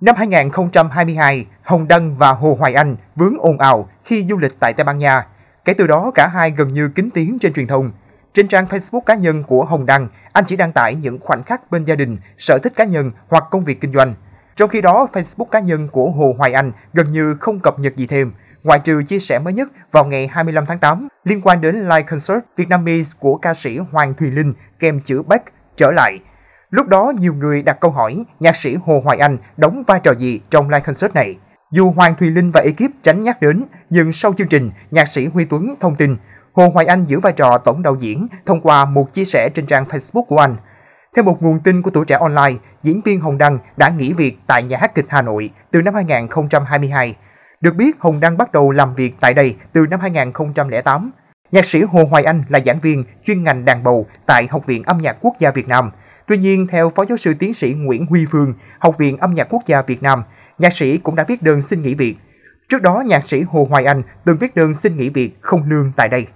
Năm 2022, Hồng Đăng và Hồ Hoài Anh vướng ồn ào khi du lịch tại Tây Ban Nha. Kể từ đó, cả hai gần như kín tiếng trên truyền thông. Trên trang Facebook cá nhân của Hồng Đăng, anh chỉ đăng tải những khoảnh khắc bên gia đình, sở thích cá nhân hoặc công việc kinh doanh. Trong khi đó, Facebook cá nhân của Hồ Hoài Anh gần như không cập nhật gì thêm, ngoại trừ chia sẻ mới nhất vào ngày 25 tháng 8 liên quan đến live concert Vietnamese của ca sĩ Hoàng Thùy Linh kèm chữ Back trở lại Lúc đó nhiều người đặt câu hỏi nhạc sĩ Hồ Hoài Anh đóng vai trò gì trong live concert này. Dù Hoàng Thùy Linh và ekip tránh nhắc đến, nhưng sau chương trình, nhạc sĩ Huy Tuấn thông tin Hồ Hoài Anh giữ vai trò tổng đạo diễn thông qua một chia sẻ trên trang Facebook của anh. Theo một nguồn tin của tuổi trẻ online, diễn viên Hồng Đăng đã nghỉ việc tại nhà hát kịch Hà Nội từ năm 2022. Được biết, Hồng Đăng bắt đầu làm việc tại đây từ năm 2008. Nhạc sĩ Hồ Hoài Anh là giảng viên chuyên ngành đàn bầu tại Học viện Âm nhạc Quốc gia Việt Nam – Tuy nhiên, theo Phó Giáo sư Tiến sĩ Nguyễn Huy Phương, Học viện Âm nhạc Quốc gia Việt Nam, nhạc sĩ cũng đã viết đơn xin nghỉ việc. Trước đó, nhạc sĩ Hồ Hoài Anh từng viết đơn xin nghỉ việc không lương tại đây.